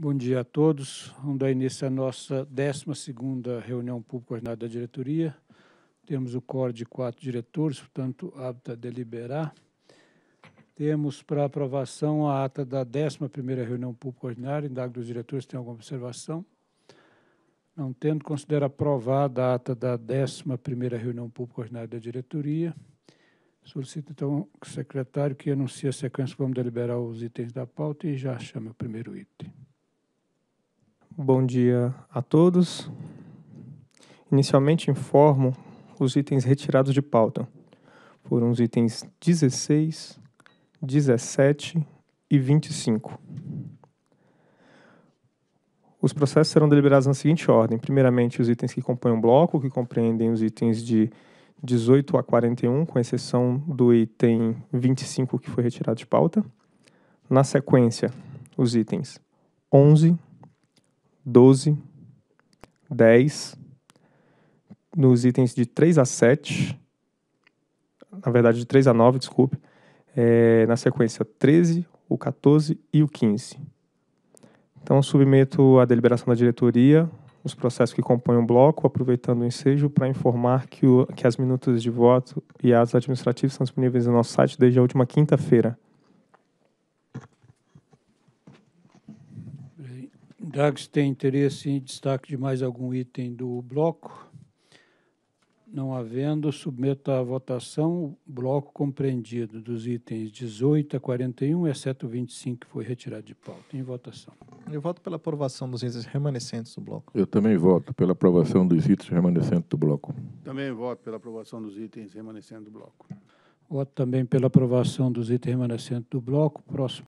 Bom dia a todos. Vamos dar início à nossa 12ª reunião pública ordinária da diretoria. Temos o coro de quatro diretores, portanto, apta a deliberar. Temos para aprovação a ata da 11ª reunião pública ordinária. Indago dos diretores se tem alguma observação. Não tendo, considero aprovada a ata da 11ª reunião pública ordinária da diretoria. Solicito, então, o secretário que anuncie a sequência. Vamos deliberar os itens da pauta e já chame o primeiro item. Bom dia a todos. Inicialmente informo os itens retirados de pauta. Foram os itens 16, 17 e 25. Os processos serão deliberados na seguinte ordem: primeiramente, os itens que compõem o bloco, que compreendem os itens de 18 a 41, com exceção do item 25 que foi retirado de pauta. Na sequência, os itens 11, 12, 10, nos itens de 3 a 7, na verdade de 3 a 9, desculpe, é, na sequência 13, o 14 e o 15. Então, submeto à deliberação da diretoria os processos que compõem o bloco, aproveitando o ensejo para informar que, o, que as minutas de voto e atos administrativos estão disponíveis no nosso site desde a última quinta-feira. Dragos tem interesse em destaque de mais algum item do bloco? Não havendo, submeta à votação o bloco compreendido dos itens 18 a 41, exceto 25, que foi retirado de pauta. Em votação. Eu voto pela aprovação dos itens remanescentes do bloco. Eu também voto pela aprovação dos itens remanescentes do bloco. Também voto pela aprovação dos itens remanescentes do bloco. Voto também pela aprovação dos itens remanescentes do bloco. Próximo.